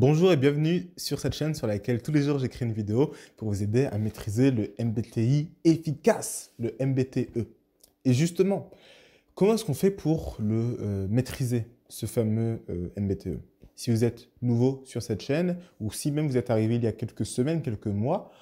Bonjour et bienvenue sur cette chaîne sur laquelle tous les jours j'écris une vidéo pour vous aider à maîtriser le MBTI efficace, le MBTE. Et justement, comment est-ce qu'on fait pour le euh, maîtriser, ce fameux euh, MBTE Si vous êtes nouveau sur cette chaîne ou si même vous êtes arrivé il y a quelques semaines, quelques mois,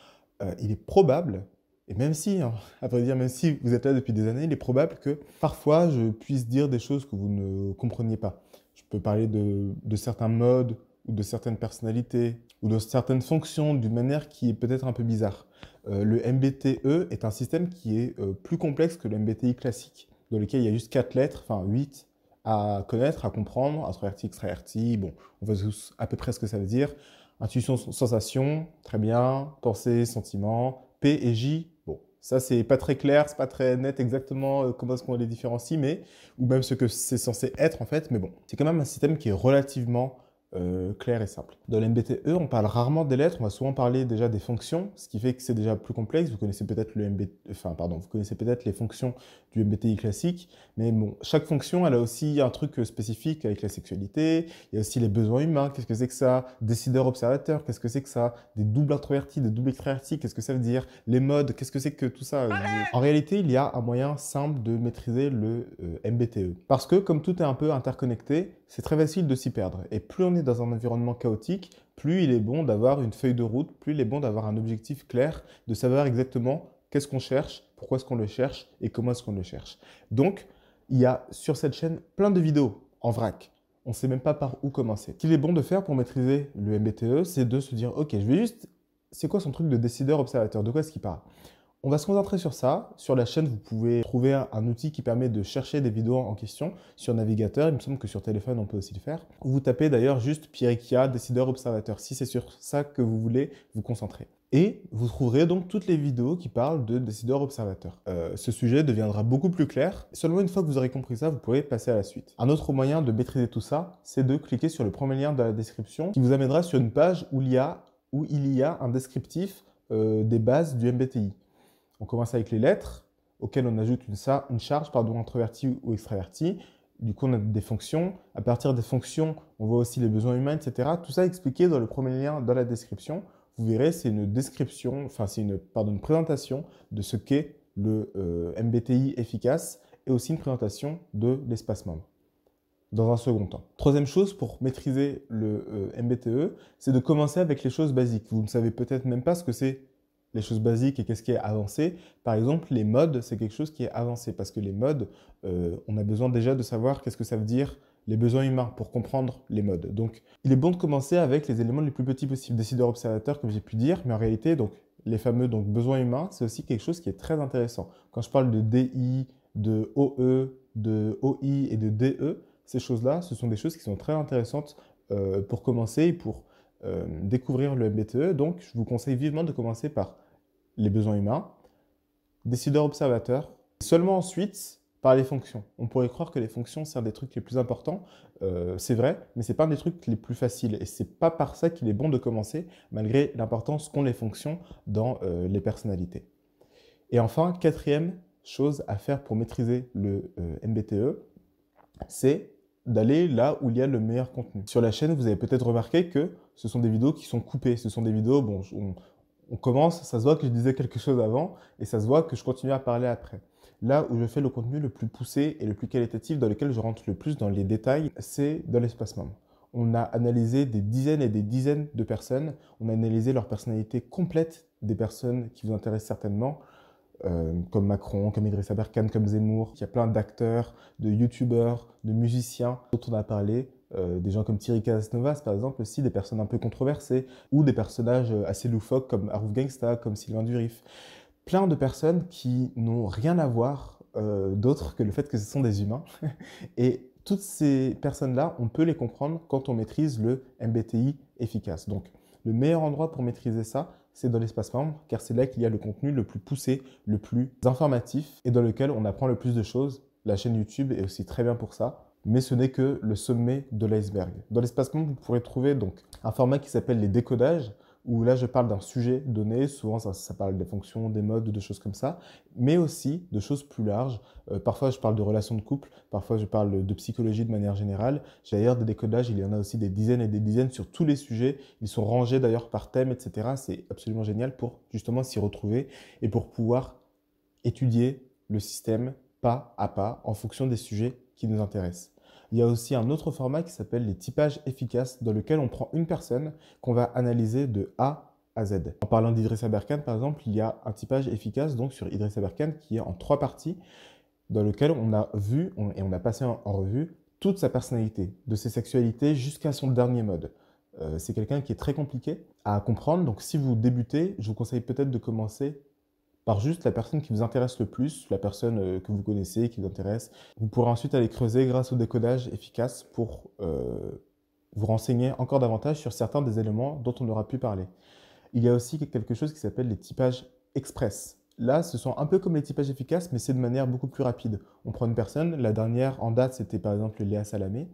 euh, il est probable et même si, après hein, à vrai dire, même si vous êtes là depuis des années, il est probable que parfois je puisse dire des choses que vous ne compreniez pas. Je peux parler de, de certains modes ou de certaines personnalités ou de certaines fonctions d'une manière qui est peut-être un peu bizarre. Euh, le MBTE est un système qui est euh, plus complexe que le MBTI classique, dans lequel il y a juste quatre lettres, enfin huit, à connaître, à comprendre, introverti, extraverti, bon, on voit tous à peu près ce que ça veut dire. Intuition, sensation, très bien, pensée, sentiment, P et J, bon, ça c'est pas très clair, c'est pas très net exactement euh, comment est-ce qu'on les différencie, mais, ou même ce que c'est censé être en fait, mais bon, c'est quand même un système qui est relativement euh, clair et simple. Dans MBTE, e, on parle rarement des lettres, on va souvent parler déjà des fonctions, ce qui fait que c'est déjà plus complexe. Vous connaissez peut-être le MBT enfin, pardon, vous connaissez peut-être les fonctions du MBTI classique, mais bon, chaque fonction, elle a aussi un truc euh, spécifique avec la sexualité, il y a aussi les besoins humains, qu'est-ce que c'est que ça Décideur-observateur, qu'est-ce que c'est que ça Des doubles introvertis, des doubles extravertis, qu'est-ce que ça veut dire Les modes, qu'est-ce que c'est que tout ça euh, En réalité, il y a un moyen simple de maîtriser le euh, MBTE. Parce que comme tout est un peu interconnecté, c'est très facile de s'y perdre, et plus on est dans un environnement chaotique, plus il est bon d'avoir une feuille de route, plus il est bon d'avoir un objectif clair, de savoir exactement qu'est-ce qu'on cherche, pourquoi est-ce qu'on le cherche et comment est-ce qu'on le cherche. Donc, il y a sur cette chaîne plein de vidéos en vrac. On ne sait même pas par où commencer. Ce qu'il est bon de faire pour maîtriser le MBTE, c'est de se dire, ok, je vais juste, c'est quoi son truc de décideur observateur De quoi est-ce qu'il parle on va se concentrer sur ça. Sur la chaîne, vous pouvez trouver un outil qui permet de chercher des vidéos en question sur navigateur. Il me semble que sur téléphone, on peut aussi le faire. Vous tapez d'ailleurs juste pierre Pierrequia, décideur observateur, si c'est sur ça que vous voulez vous concentrer. Et vous trouverez donc toutes les vidéos qui parlent de décideur-observateur. Euh, ce sujet deviendra beaucoup plus clair. Seulement une fois que vous aurez compris ça, vous pourrez passer à la suite. Un autre moyen de maîtriser tout ça, c'est de cliquer sur le premier lien de la description qui vous amènera sur une page où il y a, un descriptif euh, des bases du MBTI. On commence avec les lettres, auxquelles on ajoute une, une charge pardon, introvertie ou extravertie. Du coup, on a des fonctions. À partir des fonctions, on voit aussi les besoins humains, etc. Tout ça expliqué dans le premier lien dans la description. Vous verrez, c'est une description, enfin, c'est une, pardon, une présentation de ce qu'est le euh, MBTI efficace et aussi une présentation de l'espace membre dans un second temps. Troisième chose pour maîtriser le euh, MBTE, c'est de commencer avec les choses basiques. Vous ne savez peut-être même pas ce que c'est les choses basiques et qu'est-ce qui est avancé. Par exemple, les modes, c'est quelque chose qui est avancé parce que les modes, euh, on a besoin déjà de savoir qu'est-ce que ça veut dire les besoins humains pour comprendre les modes. Donc, il est bon de commencer avec les éléments les plus petits possibles, décideurs, observateurs, comme j'ai pu dire, mais en réalité, donc, les fameux donc, besoins humains, c'est aussi quelque chose qui est très intéressant. Quand je parle de DI, de OE, de OI et de DE, ces choses-là, ce sont des choses qui sont très intéressantes euh, pour commencer et pour euh, découvrir le MBTE. Donc, je vous conseille vivement de commencer par les besoins humains, décideur-observateur, seulement ensuite par les fonctions. On pourrait croire que les fonctions, c'est des trucs les plus importants. Euh, c'est vrai, mais c'est pas un des trucs les plus faciles. Et c'est pas par ça qu'il est bon de commencer, malgré l'importance qu'ont les fonctions dans euh, les personnalités. Et enfin, quatrième chose à faire pour maîtriser le MBTE, c'est d'aller là où il y a le meilleur contenu. Sur la chaîne, vous avez peut-être remarqué que ce sont des vidéos qui sont coupées. Ce sont des vidéos, bon, on, commence, ça se voit que je disais quelque chose avant et ça se voit que je continue à parler après. Là où je fais le contenu le plus poussé et le plus qualitatif, dans lequel je rentre le plus dans les détails, c'est dans l'espace membre. On a analysé des dizaines et des dizaines de personnes. On a analysé leur personnalité complète des personnes qui vous intéressent certainement. Euh, comme Macron, comme Idriss Aberkan, comme Zemmour. Il y a plein d'acteurs, de youtubeurs, de musiciens dont on a parlé. Euh, des gens comme Thierry Casnovas, par exemple, aussi, des personnes un peu controversées, ou des personnages euh, assez loufoques comme Aruf Gangsta, comme Sylvain Durif. Plein de personnes qui n'ont rien à voir d'autre que le fait que ce sont des humains. Et toutes ces personnes-là, on peut les comprendre quand on maîtrise le MBTI efficace. Donc, le meilleur endroit pour maîtriser ça, c'est dans l'espace membre, car c'est là qu'il y a le contenu le plus poussé, le plus informatif, et dans lequel on apprend le plus de choses. La chaîne YouTube est aussi très bien pour ça, mais ce n'est que le sommet de l'iceberg. Dans l'espace membre, vous pourrez trouver donc un format qui s'appelle les décodages, où là je parle d'un sujet donné, souvent ça, parle des fonctions, des modes, de choses comme ça, mais aussi de choses plus larges. Euh, parfois je parle de relations de couple, parfois je parle de psychologie de manière générale. J'ai d'ailleurs des décodages, il y en a aussi des dizaines et des dizaines sur tous les sujets. Ils sont rangés d'ailleurs par thème, etc. C'est absolument génial pour justement s'y retrouver et pour pouvoir étudier le système pas à pas en fonction des sujets qui nous intéressent. Il y a aussi un autre format qui s'appelle les typages efficaces, dans lequel on prend une personne qu'on va analyser de A à Z. En parlant d'Idrissa Berkane, par exemple, il y a un typage efficace donc sur Idrissa Berkane qui est en trois parties, dans lequel on a vu et on a passé en, revue toute sa personnalité, de ses sexualités jusqu'à son dernier mode. Euh, c'est quelqu'un qui est très compliqué à comprendre, donc si vous débutez, je vous conseille peut-être de commencer par juste la personne qui vous intéresse le plus, la personne euh, que vous connaissez, qui vous intéresse. Vous pourrez ensuite aller creuser grâce au décodage efficace pour euh, vous renseigner encore davantage sur certains des éléments dont on aura pu parler. Il y a aussi quelque chose qui s'appelle les typages express. Là, ce sont un peu comme les typages efficaces, mais c'est de manière beaucoup plus rapide. On prend une personne, la dernière en date, c'était par exemple Léa Salamé.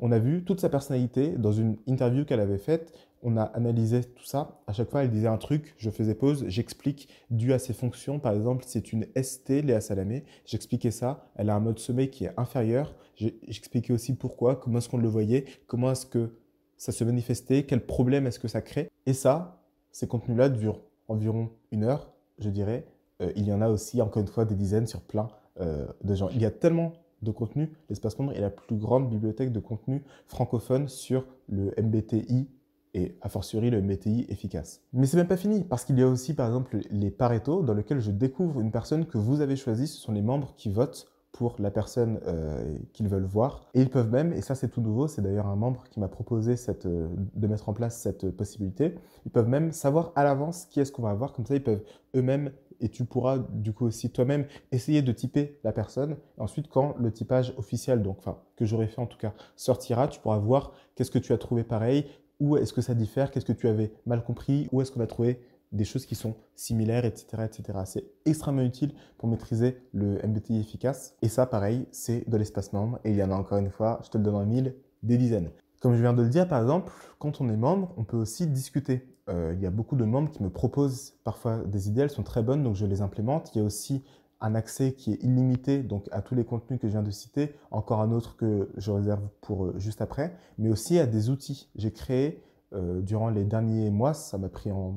On a vu toute sa personnalité dans une interview qu'elle avait faite on a analysé tout ça. À chaque fois, elle disait un truc, je faisais pause, j'explique dû à ses fonctions. Par exemple, c'est une ST, Léa Salamé. J'expliquais ça. Elle a un mode sommeil qui est inférieur. J'expliquais aussi pourquoi, comment est-ce qu'on le voyait, comment est-ce que ça se manifestait, quel problème est-ce que ça crée. Et ça, ces contenus-là durent environ une heure, je dirais. Euh, il y en a aussi, encore une fois, des dizaines sur plein euh, de gens. Il y a tellement de contenus. L'espace nombre est la plus grande bibliothèque de contenus francophones sur le MBTI et a fortiori le MTI efficace. Mais c'est même pas fini, parce qu'il y a aussi par exemple les Pareto, dans lesquels je découvre une personne que vous avez choisie, ce sont les membres qui votent pour la personne euh, qu'ils veulent voir. Et ils peuvent même, et ça c'est tout nouveau, c'est d'ailleurs un membre qui m'a proposé cette, euh, de mettre en place cette euh, possibilité, ils peuvent même savoir à l'avance qui est-ce qu'on va avoir, comme ça ils peuvent eux-mêmes, et tu pourras du coup aussi toi-même essayer de typer la personne. Ensuite, quand le typage officiel, donc enfin que j'aurais fait en tout cas, sortira, tu pourras voir qu'est-ce que tu as trouvé pareil, où est-ce que ça diffère Qu'est-ce que tu avais mal compris Où est-ce qu'on a trouvé des choses qui sont similaires, etc. etc. C'est extrêmement utile pour maîtriser le MBTI efficace. Et ça, pareil, c'est de l'espace membre. Et il y en a encore une fois, je te le donne en mille, des dizaines. Comme je viens de le dire, par exemple, quand on est membre, on peut aussi discuter. Euh, il y a beaucoup de membres qui me proposent parfois des idées, elles sont très bonnes, donc je les implémente. Il y a aussi un accès qui est illimité donc à tous les contenus que je viens de citer, encore un autre que je réserve pour euh, juste après, mais aussi à des outils. J'ai créé euh, durant les derniers mois, ça m'a pris en,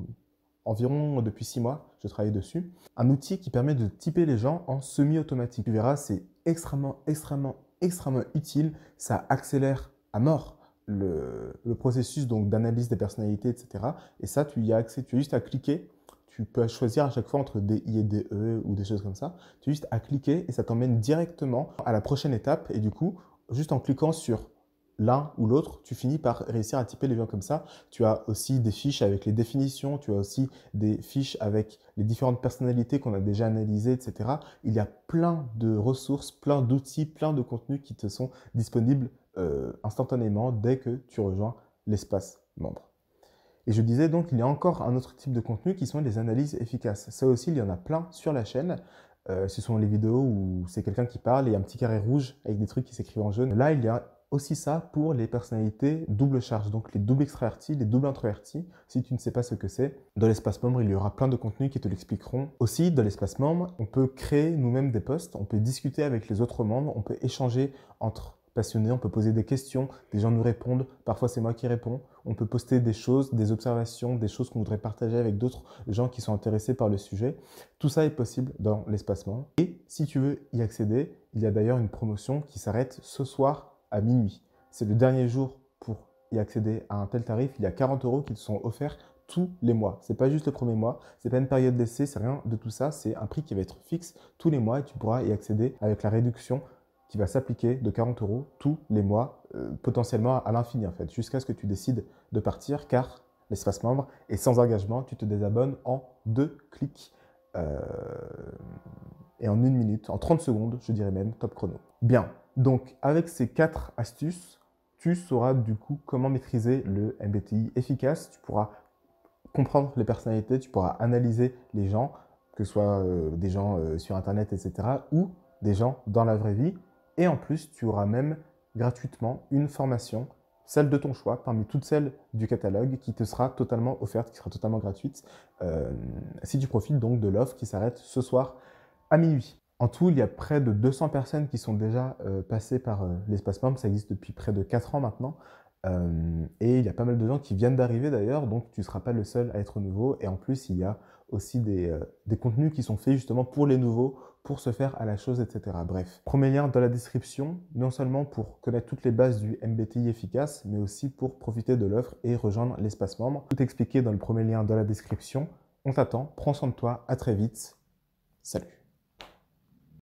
environ depuis six mois, je travaille dessus, un outil qui permet de typer les gens en semi-automatique. Tu verras, c'est extrêmement, extrêmement, extrêmement utile. Ça accélère à mort le, processus donc d'analyse des personnalités, etc. Et ça, tu y as accès, tu as juste à cliquer tu peux choisir à chaque fois entre des I et des E ou des choses comme ça. Tu as juste à cliquer et ça t'emmène directement à la prochaine étape. Et du coup, juste en cliquant sur l'un ou l'autre, tu finis par réussir à typer les liens comme ça. Tu as aussi des fiches avec les définitions, tu as aussi des fiches avec les différentes personnalités qu'on a déjà analysées, etc. Il y a plein de ressources, plein d'outils, plein de contenus qui te sont disponibles euh, instantanément dès que tu rejoins l'espace membre. Et je disais donc, il y a encore un autre type de contenu qui sont les analyses efficaces. Ça aussi, il y en a plein sur la chaîne. Euh, ce sont les vidéos où c'est quelqu'un qui parle et il y a un petit carré rouge avec des trucs qui s'écrivent en jaune. Là, il y a aussi ça pour les personnalités double charge, donc les doubles extravertis, les doubles introvertis, si tu ne sais pas ce que c'est. Dans l'espace membre, il y aura plein de contenus qui te l'expliqueront. Aussi, dans l'espace membre, on peut créer nous-mêmes des posts, on peut discuter avec les autres membres, on peut échanger entre passionnés, on peut poser des questions, des gens nous répondent, parfois c'est moi qui réponds on peut poster des choses, des observations, des choses qu'on voudrait partager avec d'autres gens qui sont intéressés par le sujet. Tout ça est possible dans l'espacement. Et si tu veux y accéder, il y a d'ailleurs une promotion qui s'arrête ce soir à minuit. C'est le dernier jour pour y accéder à un tel tarif. Il y a 40 euros qui te sont offerts tous les mois. Ce n'est pas juste le premier mois, c'est pas une période d'essai, c'est rien de tout ça. C'est un prix qui va être fixe tous les mois et tu pourras y accéder avec la réduction qui va s'appliquer de 40 euros tous les mois, euh, potentiellement à l'infini en fait, jusqu'à ce que tu décides de partir, car l'espace membre est sans engagement, tu te désabonnes en deux clics euh, et en une minute, en 30 secondes, je dirais même, top chrono. Bien, donc avec ces quatre astuces, tu sauras du coup comment maîtriser le MBTI efficace, tu pourras comprendre les personnalités, tu pourras analyser les gens, que ce soit euh, des gens sur Internet, etc., ou des gens dans la vraie vie. Et en plus, tu auras même gratuitement une formation, celle de ton choix, parmi toutes celles du catalogue, qui te sera totalement offerte, qui sera totalement gratuite, euh, si tu profites donc de l'offre qui s'arrête ce soir à minuit. En tout, il y a près de 200 personnes qui sont déjà euh, passées par euh, l'espace membre, ça existe depuis près de 4 ans maintenant. et il y a pas mal de gens qui viennent d'arriver d'ailleurs, donc tu ne seras pas le seul à être nouveau. Et en plus, il y a aussi euh, des, contenus qui sont faits justement pour les nouveaux, pour se faire à la chose, etc. Bref, premier lien dans la description, non seulement pour connaître toutes les bases du MBTI efficace, mais aussi pour profiter de l'offre et rejoindre l'espace membre. Tout expliqué dans le premier lien dans la description. On t'attend, prends soin de toi, à très vite. Salut